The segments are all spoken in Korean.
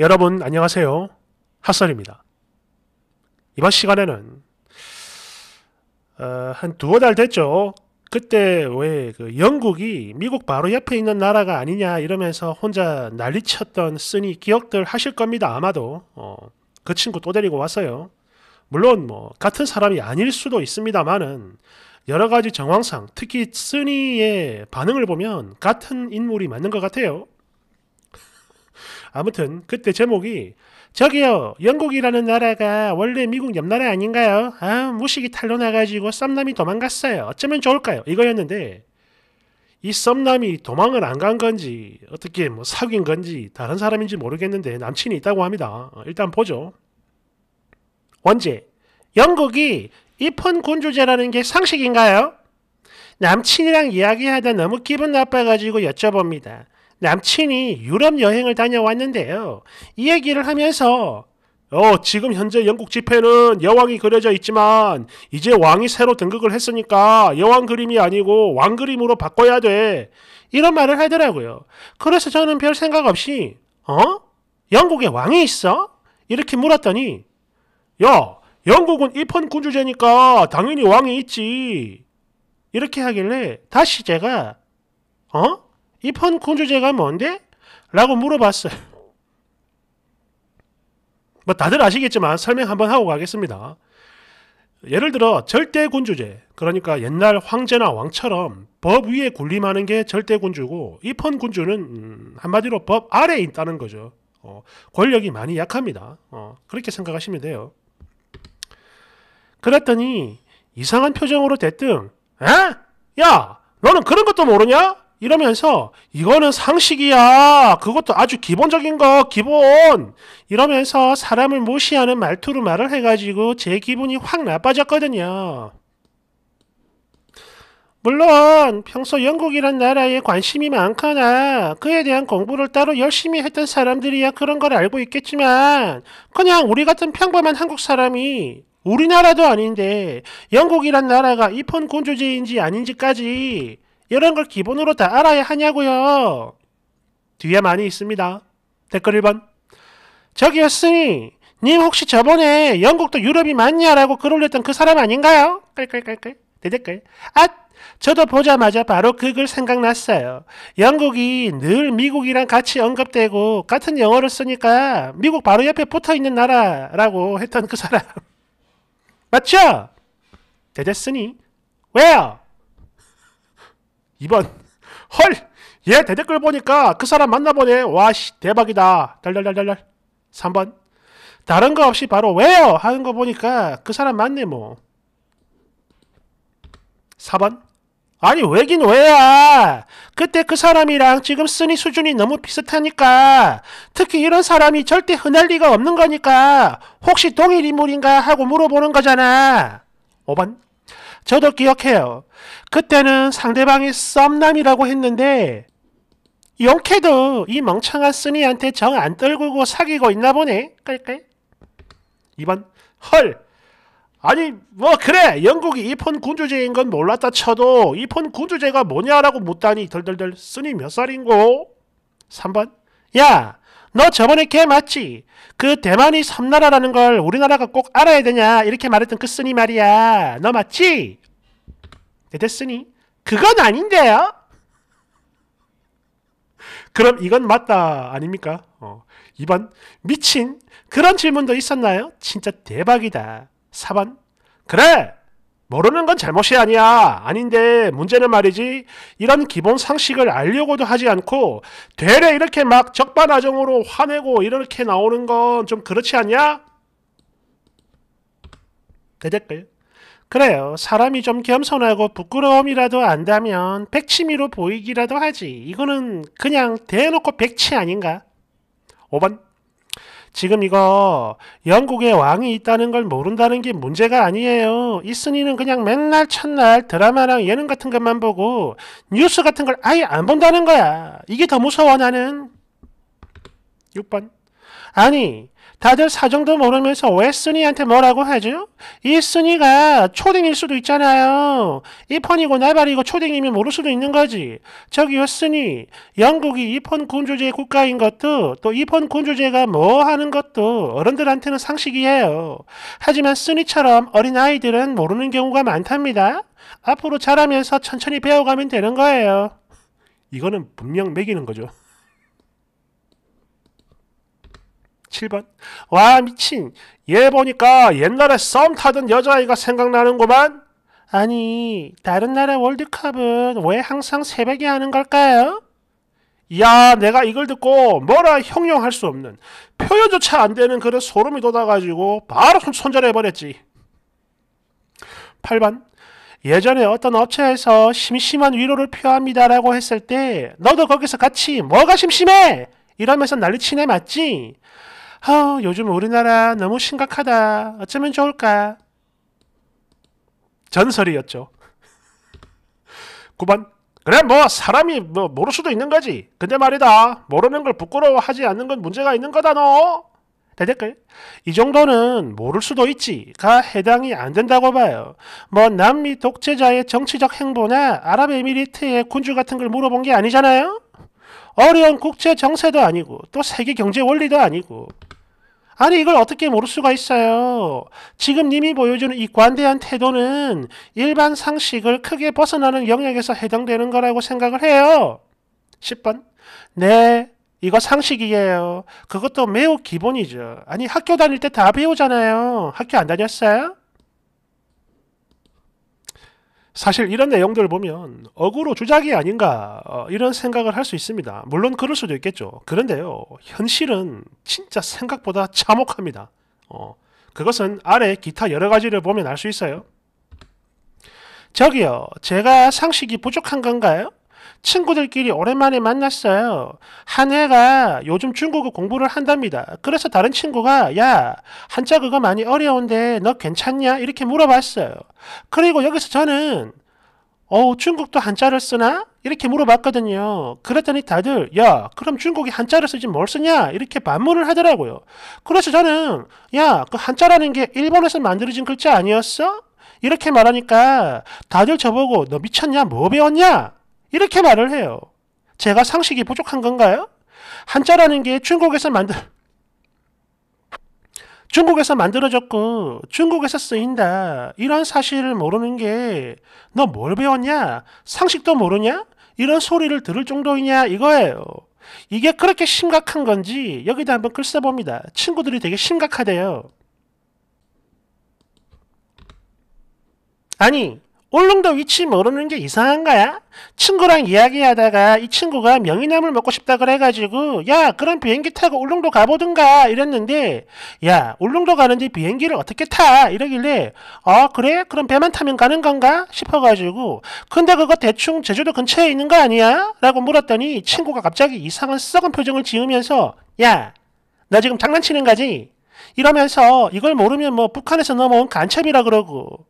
여러분 안녕하세요. 핫설입니다. 이번 시간에는 어, 한 두어 달 됐죠. 그때 왜 그 영국이 미국 바로 옆에 있는 나라가 아니냐 이러면서 혼자 난리쳤던 쓰니 기억들 하실 겁니다. 아마도 어, 그 친구 또 데리고 왔어요. 물론 뭐 같은 사람이 아닐 수도 있습니다만은 여러 가지 정황상 특히 쓰니의 반응을 보면 같은 인물이 맞는 것 같아요. 아무튼 그때 제목이 저기요 영국이라는 나라가 원래 미국 옆나라 아닌가요? 아 무식이 탈로 나가지고 썸남이 도망갔어요. 어쩌면 좋을까요? 이거였는데 이 썸남이 도망을 안 간 건지 어떻게 뭐 사귄 건지 다른 사람인지 모르겠는데 남친이 있다고 합니다. 어, 일단 보죠. 원제 영국이 입헌 군주제라는 게 상식인가요? 남친이랑 이야기하다 너무 기분 나빠가지고 여쭤봅니다. 남친이 유럽 여행을 다녀왔는데요. 이 얘기를 하면서 어, 지금 현재 영국 지폐는 여왕이 그려져 있지만 이제 왕이 새로 등극을 했으니까 여왕 그림이 아니고 왕 그림으로 바꿔야 돼. 이런 말을 하더라고요. 그래서 저는 별 생각 없이 어? 영국에 왕이 있어? 이렇게 물었더니 야, 영국은 입헌 군주제니까 당연히 왕이 있지. 이렇게 하길래 다시 제가 어? 이 펀콘조제가 뭔데? 라고 물어봤어요. 뭐 다들 아시겠지만 설명 한번 하고 가겠습니다. 예를 들어 절대군주제 그러니까 옛날 황제나 왕처럼 법 위에 군림하는 게 절대군주고 입헌군주는 음, 한마디로 법 아래에 있다는 거죠. 어, 권력이 많이 약합니다. 어, 그렇게 생각하시면 돼요. 그랬더니 이상한 표정으로 대뜸 에? 야 너는 그런 것도 모르냐? 이러면서 이거는 상식이야. 그것도 아주 기본적인 거, 기본. 이러면서 사람을 무시하는 말투로 말을 해가지고 제 기분이 확 나빠졌거든요. 물론 평소 영국이란 나라에 관심이 많거나 그에 대한 공부를 따로 열심히 했던 사람들이야 그런 걸 알고 있겠지만 그냥 우리 같은 평범한 한국 사람이 우리나라도 아닌데 영국이란 나라가 입헌 군주제인지 아닌지까지 이런 걸 기본으로 다 알아야 하냐고요. 뒤에 많이 있습니다. 댓글 1번. 저기였으니 님 혹시 저번에 영국도 유럽이 맞냐라고 글 올렸던 그 사람 아닌가요? 깔깔깔깔. 대댓글. 아, 저도 보자마자 바로 그 글 생각났어요. 영국이 늘 미국이랑 같이 언급되고 같은 영어를 쓰니까 미국 바로 옆에 붙어 있는 나라라고 했던 그 사람. 맞죠? 대댓으니 네, 왜요? 2번 헐! 얘 대댓글 보니까 그 사람 만나보네. 와씨 대박이다. 달달달달달 3번 다른 거 없이 바로 왜요? 하는 거 보니까 그 사람 맞네 뭐 4번 아니 왜긴 왜야 그때 그 사람이랑 지금 쓰니 수준이 너무 비슷하니까 특히 이런 사람이 절대 흔할 리가 없는 거니까 혹시 동일 인물인가 하고 물어보는 거잖아 5번 저도 기억해요. 그때는 상대방이 썸남이라고 했는데 용케도 이 멍청한 쓰니한테 정 안 떨구고 사귀고 있나 보네. 깔깔. 2번 헐 아니 뭐 그래 영국이 이폰 군주제인 건 몰랐다 쳐도 이폰 군주제가 뭐냐라고 묻다니 덜덜덜 쓰니 몇 살인고? 3번 야너 저번에 걔 맞지? 그 대만이 섬나라라는 걸 우리나라가 꼭 알아야 되냐 이렇게 말했던 그 쓰니 말이야. 너 맞지? 됐으니 그건 아닌데요? 그럼 이건 맞다 아닙니까? 어. 2번 미친 그런 질문도 있었나요? 진짜 대박이다. 4번 그래 모르는 건 잘못이 아니야. 아닌데 문제는 말이지 이런 기본 상식을 알려고도 하지 않고 되레 이렇게 막 적반하정으로 화내고 이렇게 나오는 건 좀 그렇지 않냐? 대댓글. 그래요. 사람이 좀 겸손하고 부끄러움이라도 안다면 백치미로 보이기라도 하지. 이거는 그냥 대놓고 백치 아닌가? 5번. 지금 이거 영국에 왕이 있다는 걸 모른다는 게 문제가 아니에요. 이순이는 그냥 맨날 첫날 드라마랑 예능 같은 것만 보고 뉴스 같은 걸 아예 안 본다는 거야. 이게 더 무서워 나는. 6번. 아니 다들 사정도 모르면서 왜스니한테 뭐라고 하죠? 이스니가 초딩일 수도 있잖아요. 이펀이고 나발이고 초딩이면 모를 수도 있는 거지. 저기요 스니 영국이 이 펀 군주제 국가인 것도 또 이 펀 군주제가 뭐 하는 것도 어른들한테는 상식이에요. 하지만 스니처럼 어린아이들은 모르는 경우가 많답니다. 앞으로 자라면서 천천히 배워가면 되는 거예요. 이거는 분명 매기는 거죠. 7번 와 미친 얘 보니까 옛날에 썸 타던 여자아이가 생각나는구만 아니 다른 나라 월드컵은 왜 항상 새벽에 하는 걸까요? 야 내가 이걸 듣고 뭐라 형용할 수 없는 표현조차 안 되는 그런 소름이 돋아가지고 바로 손절해버렸지 8번 예전에 어떤 업체에서 심심한 위로를 표합니다라고 했을 때 너도 거기서 같이 뭐가 심심해? 이러면서 난리치네 맞지? 어, 요즘 우리나라 너무 심각하다. 어쩌면 좋을까? 전설이었죠. 9번 그래 뭐 사람이 뭐 모를 수도 있는 거지. 근데 말이다. 모르는 걸 부끄러워하지 않는 건 문제가 있는 거다 너. 대댓글 이 정도는 모를 수도 있지가 해당이 안 된다고 봐요. 뭐 남미 독재자의 정치적 행보나 아랍에미리트의 군주 같은 걸 물어본 게 아니잖아요. 어려운 국제 정세도 아니고 또 세계 경제 원리도 아니고 아니 이걸 어떻게 모를 수가 있어요. 지금 님이 보여주는 이 관대한 태도는 일반 상식을 크게 벗어나는 영역에서 해당되는 거라고 생각을 해요. 10번 네 이거 상식이에요. 그것도 매우 기본이죠. 아니 학교 다닐 때 다 배우잖아요. 학교 안 다녔어요? 사실 이런 내용들을 보면 억울로 주작이 아닌가 어, 이런 생각을 할 수 있습니다. 물론 그럴 수도 있겠죠. 그런데요, 현실은 진짜 생각보다 참혹합니다. 어, 그것은 아래 기타 여러 가지를 보면 알 수 있어요. 저기요, 제가 상식이 부족한 건가요? 친구들끼리 오랜만에 만났어요. 한 애가 요즘 중국어 공부를 한답니다. 그래서 다른 친구가 야 한자 그거 많이 어려운데 너 괜찮냐 이렇게 물어봤어요. 그리고 여기서 저는 어 중국도 한자를 쓰나? 이렇게 물어봤거든요. 그랬더니 다들 야 그럼 중국이 한자를 쓰지 뭘 쓰냐 이렇게 반문을 하더라고요. 그래서 저는 야 그 한자라는 게 일본에서 만들어진 글자 아니었어? 이렇게 말하니까 다들 저보고 너 미쳤냐 뭐 배웠냐 이렇게 말을 해요. 제가 상식이 부족한 건가요? 한자라는 게 중국에서 만들 중국에서 만들어졌고 중국에서 쓰인다. 이런 사실을 모르는 게 너 뭘 배웠냐? 상식도 모르냐? 이런 소리를 들을 정도이냐 이거예요. 이게 그렇게 심각한 건지 여기다 한번 글 써봅니다. 친구들이 되게 심각하대요. 아니 울릉도 위치 모르는 게 이상한 거야? 친구랑 이야기하다가 이 친구가 명이나물 먹고 싶다 그래가지고 야 그럼 비행기 타고 울릉도 가보든가 이랬는데 야 울릉도 가는데 비행기를 어떻게 타 이러길래 아 그래? 그럼 배만 타면 가는 건가? 싶어가지고 근데 그거 대충 제주도 근처에 있는 거 아니야? 라고 물었더니 친구가 갑자기 이상한 썩은 표정을 지으면서 야 나 지금 장난치는 거지? 이러면서 이걸 모르면 뭐 북한에서 넘어온 간첩이라 그러고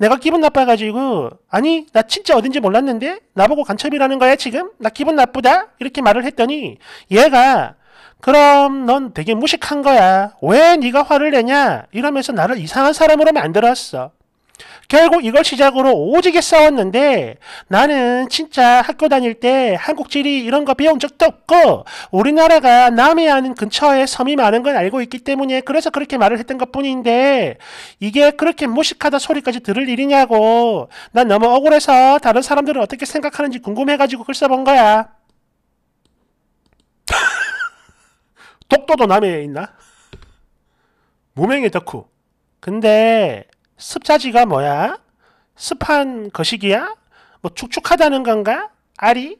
내가 기분 나빠가지고 아니 나 진짜 어딘지 몰랐는데 나보고 간첩이라는 거야 지금? 나 기분 나쁘다? 이렇게 말을 했더니 얘가 그럼 넌 되게 무식한 거야. 왜 네가 화를 내냐? 이러면서 나를 이상한 사람으로 만들었어. 결국 이걸 시작으로 오지게 싸웠는데 나는 진짜 학교 다닐 때 한국 지리 이런 거 배운 적도 없고 우리나라가 남해안 근처에 섬이 많은 걸 알고 있기 때문에 그래서 그렇게 말을 했던 것 뿐인데 이게 그렇게 무식하다 소리까지 들을 일이냐고 난 너무 억울해서 다른 사람들은 어떻게 생각하는지 궁금해가지고 글 써본 거야. 독도도 남해에 있나? 무명의 덕후. 근데 습자지가 뭐야? 습한 거시기야? 뭐 축축하다는 건가? 아리?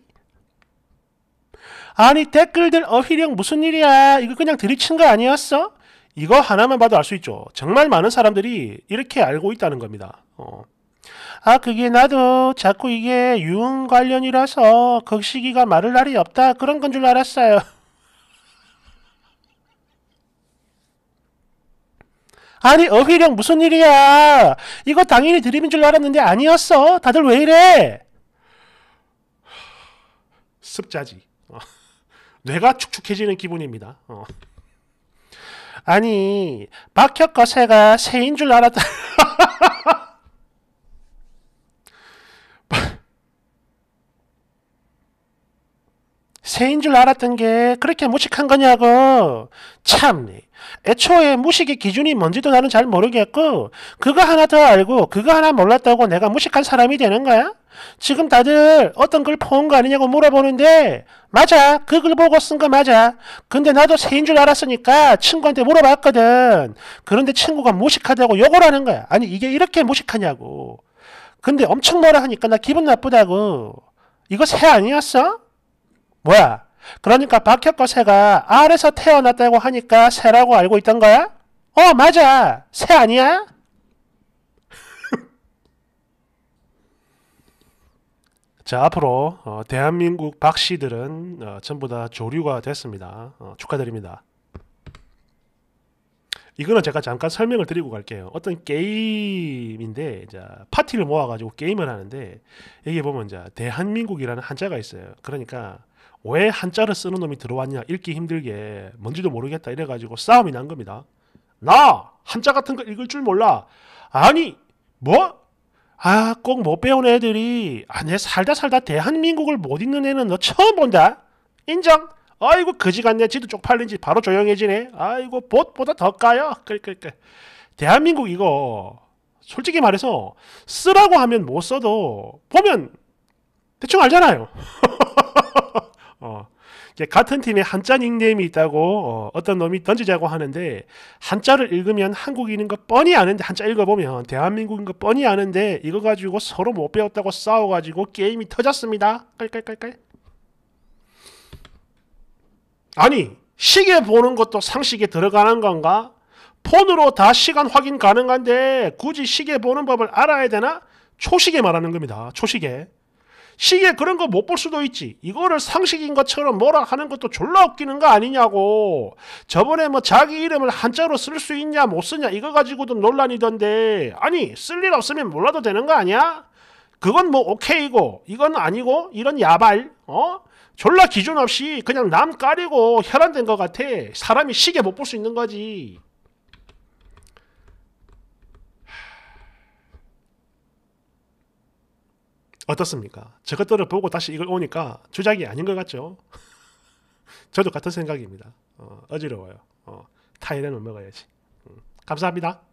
아니 댓글들 어휘령 무슨 일이야? 이거 그냥 들이친 거 아니었어? 이거 하나만 봐도 알 수 있죠. 정말 많은 사람들이 이렇게 알고 있다는 겁니다. 어. 아 그게 나도 자꾸 이게 유흥 관련이라서 거시기가 말을 날이 없다 그런 건 줄 알았어요. 아니 어휘령 무슨 일이야 이거 당연히 드립인 줄 알았는데 아니었어 다들 왜 이래 습자지 어. 뇌가 축축해지는 기분입니다 어. 아니 박혁거세가 새인 줄 알았다 새인 줄 알았던 게 그렇게 무식한 거냐고. 참, 애초에 무식의 기준이 뭔지도 나는 잘 모르겠고 그거 하나 더 알고 그거 하나 몰랐다고 내가 무식한 사람이 되는 거야? 지금 다들 어떤 글퍼온거 아니냐고 물어보는데 맞아 그 글 보고 쓴 거 맞아 근데 나도 새인 줄 알았으니까 친구한테 물어봤거든 그런데 친구가 무식하다고 욕을 하는 거야 아니 이게 이렇게 무식하냐고 근데 엄청 뭐라 하니까 나 기분 나쁘다고 이거 새 아니었어? 뭐야? 그러니까 박혁과 새가 알에서 태어났다고 하니까 새라고 알고 있던 거야? 어, 맞아. 새 아니야? 자, 앞으로 어, 대한민국 박씨들은 어, 전부 다 조류가 됐습니다. 어, 축하드립니다. 이거는 제가 잠깐 설명을 드리고 갈게요. 어떤 게임인데 자, 파티를 모아가지고 게임을 하는데 여기 보면 자, 대한민국이라는 한자가 있어요. 그러니까 왜 한자를 쓰는 놈이 들어왔냐 읽기 힘들게 뭔지도 모르겠다 이래가지고 싸움이 난 겁니다. 나 한자 같은 거 읽을 줄 몰라. 아니 뭐? 아 꼭 못 배운 애들이 아내 살다 살다 대한민국을 못 읽는 애는 너 처음 본다. 인정. 아이고 그지같네 지도 쪽팔린지 바로 조용해지네. 아이고 봇보다 더 까요. 끌끌끌. 대한민국 이거 솔직히 말해서 쓰라고 하면 못 써도 보면 대충 알잖아요. 같은 팀에 한자 닉네임이 있다고 어, 떤 놈이 던지자고 하는데 한자를 읽으면 한국인인 것 뻔히 아는데 한자 읽어보면 대한민국인 것 뻔히 아는데 이거 가지고 서로 못 배웠다고 싸워가지고 게임이 터졌습니다. 깔깔깔깔. 아니 시계 보는 것도 상식에 들어가는 건가? 폰으로 다 시간 확인 가능한데 굳이 시계 보는 법을 알아야 되나? 초시계 말하는 겁니다. 초시계. 시계 그런 거 못 볼 수도 있지. 이거를 상식인 것처럼 뭐라 하는 것도 졸라 웃기는 거 아니냐고. 저번에 뭐 자기 이름을 한자로 쓸 수 있냐 못 쓰냐 이거 가지고도 논란이던데. 아니 쓸 일 없으면 몰라도 되는 거 아니야? 그건 뭐 오케이고 이건 아니고 이런 야발 어? 졸라 기준 없이 그냥 남 까리고 혈안된 것 같아. 사람이 시계 못 볼 수 있는 거지. 어떻습니까? 저것들을 보고 다시 이걸 오니까 주작이 아닌 것 같죠? 저도 같은 생각입니다. 어, 지러워요 어, 타이레놀 먹어야지. 음, 감사합니다.